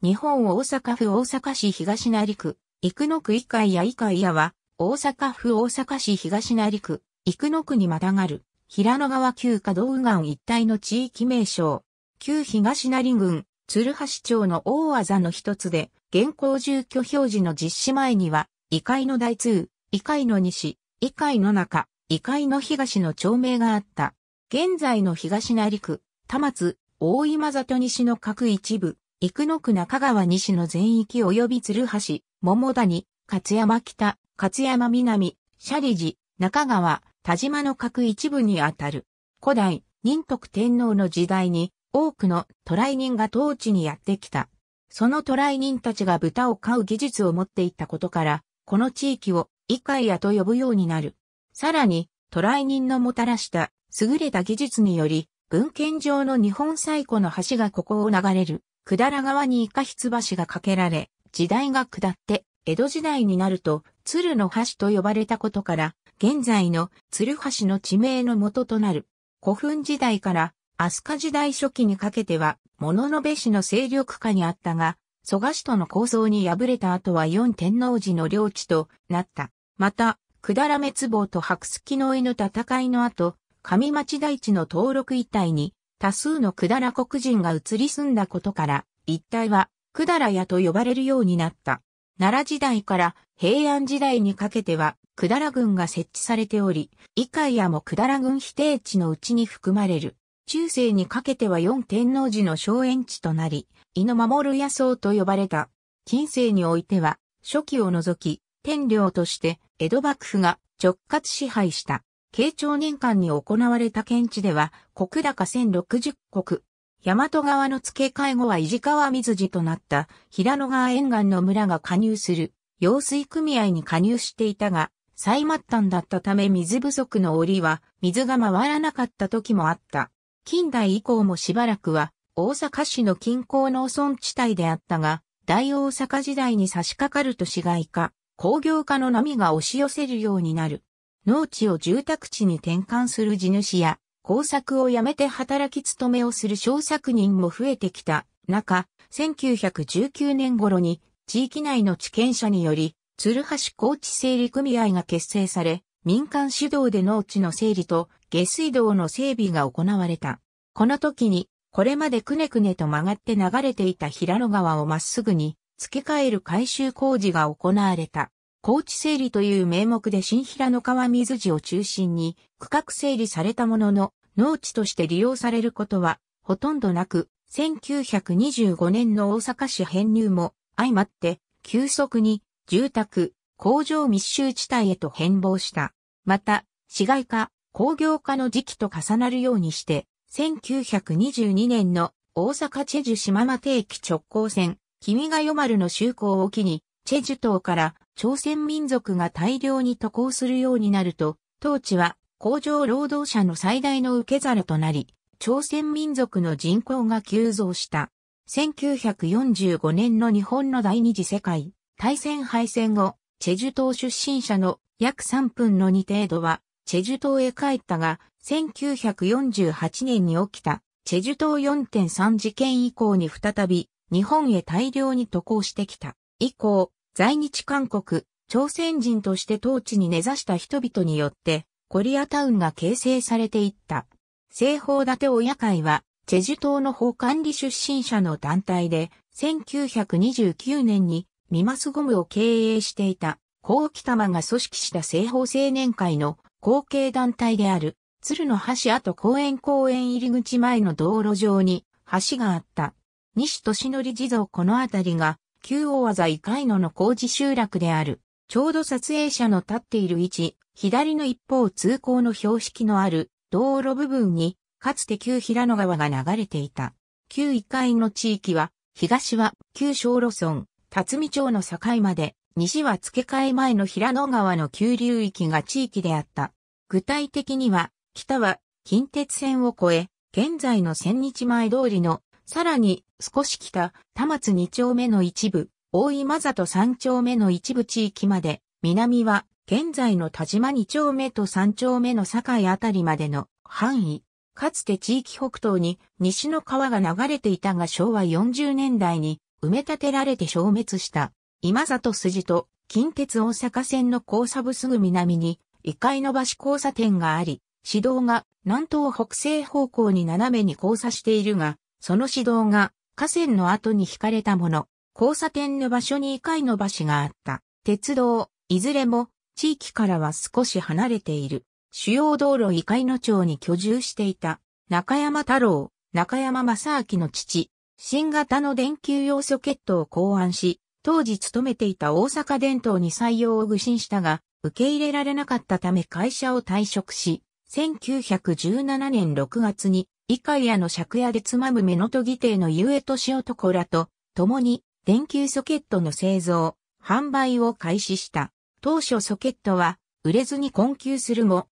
日本大阪府大阪市東成区、生野区以下や以下やは、大阪府大阪市東成区、生野区にまたがる、平野川旧河道右岸一帯の地域名称、旧東成郡、鶴橋町の大技の一つで、現行住居表示の実施前には、異界の大通、異界の西、異界の中、異界の東の町名があった。現在の東成区、田松、大今里西の各一部、生野区中川西の全域及び鶴橋、桃谷、勝山北、勝山南、斜里寺、中川、田島の各一部にあたる。古代、仁徳天皇の時代に、多くの渡来人が当地にやってきた。その渡来人たちが豚を飼う技術を持っていったことから、この地域を、イカイヤと呼ぶようになる。さらに、渡来人のもたらした、優れた技術により、文献上の日本最古の橋がここを流れる。百済川にイカヒツ橋が架けられ、時代が下って、江戸時代になると、鶴の橋と呼ばれたことから、現在の鶴橋の地名の元となる。古墳時代から、飛鳥時代初期にかけては、物の部氏の勢力下にあったが、蘇我氏との構想に敗れた後は四天王寺の領地となった。また、百済滅亡と白月の井の戦いの後、上町大地の登録一帯に、多数の百済黒人が移り住んだことから、一帯は百済屋と呼ばれるようになった。奈良時代から平安時代にかけては、百済軍が設置されており、以下屋も百済軍否定地のうちに含まれる。中世にかけては四天王寺の荘園地となり、井の守る野草と呼ばれた。近世においては、初期を除き、天領として江戸幕府が直轄支配した。慶長年間に行われた検地では、国高1060国、大和川の付け替え後は伊地川水寺となった平野川沿岸の村が加入する用水組合に加入していたが、最末端だったため水不足の折は水が回らなかった時もあった。近代以降もしばらくは大阪市の近郊農村地帯であったが、大大阪時代に差し掛かると市街化、工業化の波が押し寄せるようになる。農地を住宅地に転換する地主や、工作をやめて働き務めをする小作人も増えてきた中、1919年頃に地域内の地権者により、鶴橋高地整理組合が結成され、民間主導で農地の整理と下水道の整備が行われた。この時に、これまでくねくねと曲がって流れていた平野川をまっすぐに付け替える改修工事が行われた。高地整理という名目で新平の川水地を中心に区画整理されたものの農地として利用されることはほとんどなく、1925年の大阪市編入も相まって急速に住宅、工場密集地帯へと変貌した。また、市街化、工業化の時期と重なるようにして、1922年の大阪チェジュ島間定期直行線、君が代丸の就航を機に、チェジュ島から朝鮮民族が大量に渡航するようになると、当地は工場労働者の最大の受け皿となり、朝鮮民族の人口が急増した。1945年の日本の第二次世界大戦敗戦後、チェジュ島出身者の約3分の2程度は、チェジュ島へ帰ったが、1948年に起きた、チェジュ島4.3事件以降に再び、日本へ大量に渡航してきた。以降、在日韓国、朝鮮人として当地に根ざした人々によって、コリアタウンが形成されていった。西方立て親会は、チェジュ島の法管理出身者の団体で、1929年にミマスゴムを経営していた、コウキタマが組織した西方青年会の後継団体である、鶴の橋跡公園公園入り口前の道路上に橋があった。西俊則地蔵この辺りが旧大技カイ野の工事集落である。ちょうど撮影者の立っている位置、左の一方通行の標識のある道路部分に、かつて旧平野川が流れていた。旧異界ノ地域は、東は旧小路村、辰巳町の境まで、西は付け替え前の平野川の急流域が地域であった。具体的には、北は近鉄線を越え、現在の千日前通りのさらに、少し北、田松2丁目の一部、大井間里3丁目の一部地域まで、南は、現在の田島2丁目と3丁目の境あたりまでの範囲。かつて地域北東に西の川が流れていたが昭和40年代に埋め立てられて消滅した今里筋と近鉄大阪線の交差部すぐ南に異界の橋交差点があり、市道が南東北西方向に斜めに交差しているが、その指導が河川の後に引かれたもの、交差点の場所に以下の橋があった。鉄道、いずれも地域からは少し離れている。主要道路以下の町に居住していた中山太郎、中山正明の父、新型の電球用ソケットを考案し、当時勤めていた大阪伝統に採用を愚心したが、受け入れられなかったため会社を退職し、1917年6月にイカイアの借家でつまむ目のとぎ亭のゆえとし男らと、共に電球ソケットの製造、販売を開始した。当初ソケットは売れずに困窮するも、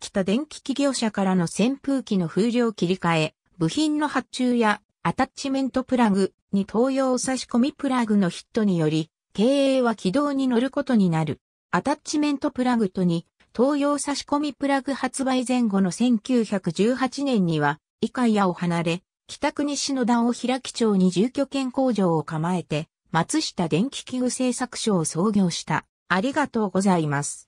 きた電気機業者からの扇風機の風量切り替え、部品の発注やアタッチメントプラグに東洋差し込みプラグのヒットにより、経営は軌道に乗ることになる。アタッチメントプラグとに、東洋差し込みプラグ発売前後の1918年には、以下屋を離れ、北国市野田を平木町に住居兼工場を構えて、松下電気器具製作所を創業した。ありがとうございます。